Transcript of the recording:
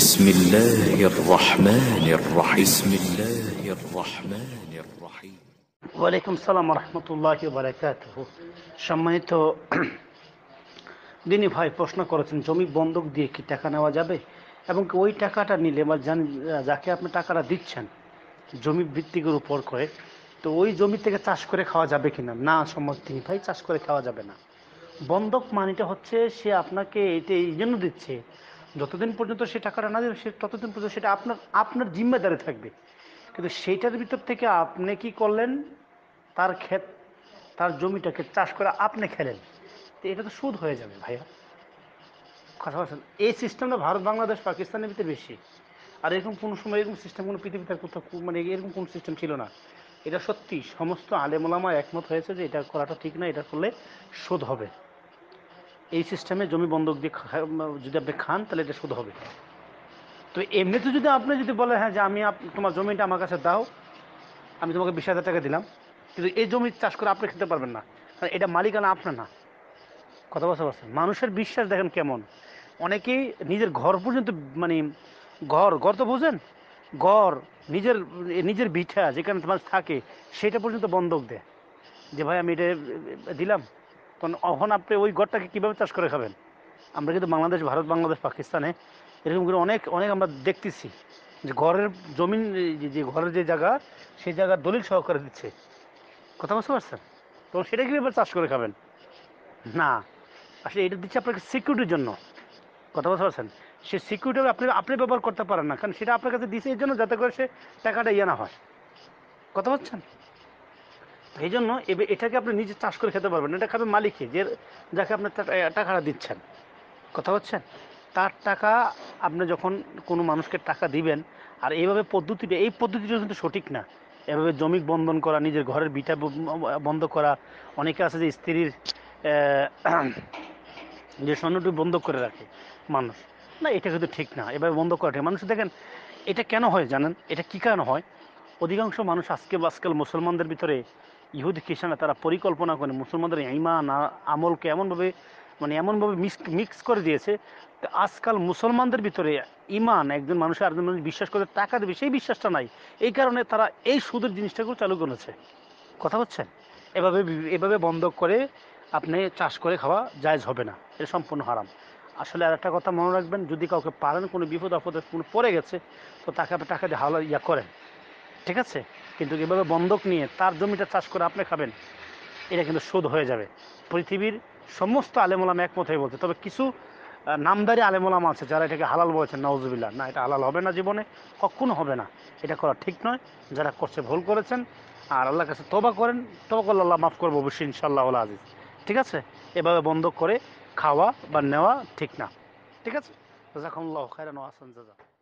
بسم الله الرحمن الرحيم بسم الله الرحمن الرحيم ওয়ালাইকুম সালাম রহমতুল্লাহ বারাকাত সম্মানিত দিনী ভাই প্রশ্ন করেছেন জমি বন্ধক দিয়ে কি টাকা নেওয়া যাবে এবং ওই টাকাটা নিলে বা যাকে আপনি টাকাটা দিচ্ছেন জমি ভিত্তিকের উপর করে তো ওই জমি থেকে চাষ করে খাওয়া যাবে কি না না সম্মত দিনী ভাই চাষ করে খাওয়া যাবে না বন্ধক মানিটা হচ্ছে সে আপনাকে এটা এই জন্য দিচ্ছে যতদিন পর্যন্ত সে টাকাটা না দেবে সে ততদিন পর্যন্ত সেটা আপনার আপনার জিম্মাদারে থাকবে কিন্তু সেইটার ভিতর থেকে আপনি কি করলেন তার ক্ষেত তার জমিটাকে চাষ করে আপনি খেলেন তো এটা তো সুদ হয়ে যাবে ভাইয়া কথা বলছেন এই সিস্টেমটা ভারত বাংলাদেশ পাকিস্তানের ভিতরে বেশি আর এরকম কোনো সময় এরকম সিস্টেম কোনো পৃথিবীতে কোথাও মানে এরকম কোনো সিস্টেম ছিল না এটা সত্যি সমস্ত আলেমোলামা একমত হয়েছে যে এটা করাটা ঠিক না এটা করলে শোধ হবে এই সিস্টেমে জমি বন্ধক দিয়ে যদি আপনি খান তাহলে এটা শুধু হবে তো এমনিতে যদি আপনি যদি বলেন হ্যাঁ যে আমি তোমার জমিটা আমার কাছে দাও আমি তোমাকে বিশ হাজার টাকা দিলাম কিন্তু এই জমি চাষ করে আপনি খেতে পারবেন না কারণ এটা মালিকানা আপনার না কথা বলতে পারছেন মানুষের বিশ্বাস দেখেন কেমন অনেকেই নিজের ঘর পর্যন্ত মানে ঘর ঘর তো বোঝেন ঘর নিজের নিজের বিঠা যেখানে তোমার থাকে সেটা পর্যন্ত বন্ধক দেয় যে ভাই আমি এটা দিলাম কারণ অহন আপনি ওই গড়টাকে কীভাবে চাষ করে খাবেন আমরা কিন্তু বাংলাদেশ ভারত বাংলাদেশ পাকিস্তানে এরকম করে অনেক অনেক আমরা দেখতেছি যে ঘরের জমিন যে ঘরের যে জায়গা সেই জায়গা দলিল সহকারে দিচ্ছে কথা বুঝতে পারছেন তো সেটা কীভাবে চাষ করে খাবেন না আসলে এটা দিচ্ছে আপনাকে সিকিউরিটির জন্য কথা বুঝতে পারছেন সে সিকিউরিটি আপনি আপনি ব্যবহার করতে পারেন না কারণ সেটা আপনার কাছে দিচ্ছে এই জন্য যাতে করে সে টাকাটা ইয়ে না হয় কথা বলছেন এই জন্য এটাকে আপনি নিজে চাষ করে খেতে পারবেন এটা খাবে মালিকে যে যাকে আপনি টাকাটা দিচ্ছেন কথা হচ্ছে তার টাকা আপনি যখন কোনো মানুষকে টাকা দিবেন আর এইভাবে পদ্ধতিটা এই পদ্ধতিটা কিন্তু সঠিক না এভাবে জমি বন্ধন করা নিজের ঘরের বিটা বন্ধ করা অনেকে আছে যে স্ত্রীর যে স্বর্ণটি বন্ধ করে রাখে মানুষ না এটা কিন্তু ঠিক না এভাবে বন্ধ করা ঠিক মানুষ দেখেন এটা কেন হয় জানেন এটা কী কারণ হয় অধিকাংশ মানুষ আজকে আজকাল মুসলমানদের ভিতরে ইহুদ খ্রিস্টানরা তারা পরিকল্পনা করে মুসলমানদের ইমান আমলকে এমনভাবে মানে এমনভাবে মিক্স মিক্স করে দিয়েছে আজকাল মুসলমানদের ভিতরে ইমান একজন মানুষ আরেকজন মানুষ বিশ্বাস করে টাকা দেবে সেই বিশ্বাসটা নাই এই কারণে তারা এই সুদের জিনিসটাকেও চালু করেছে কথা হচ্ছেন এভাবে এভাবে বন্ধ করে আপনি চাষ করে খাওয়া জায়জ হবে না এটা সম্পূর্ণ হারাম আসলে আর একটা কথা মনে রাখবেন যদি কাউকে পারেন কোনো বিপদ আপদে কোনো পড়ে গেছে তো তাকে আপনি টাকা দিয়ে হাওলা ইয়া করেন ঠিক আছে কিন্তু এভাবে বন্ধক নিয়ে তার জমিটা চাষ করে আপনি খাবেন এটা কিন্তু শোধ হয়ে যাবে পৃথিবীর সমস্ত আলেমোলাম একমত হয়ে বলছে তবে কিছু নামদারি আলেমোলাম আছে যারা এটাকে হালাল বলেছেন নওজুবিল্লা না এটা হালাল হবে না জীবনে কখনো হবে না এটা করা ঠিক নয় যারা করছে ভুল করেছেন আর আল্লাহর কাছে তবা করেন তবা করলে আল্লাহ মাফ করবো অবশ্যই ইনশাল্লাহ আজিজ ঠিক আছে এভাবে বন্ধ করে খাওয়া বা নেওয়া ঠিক না ঠিক আছে জাকামুল্লাহ খায়রান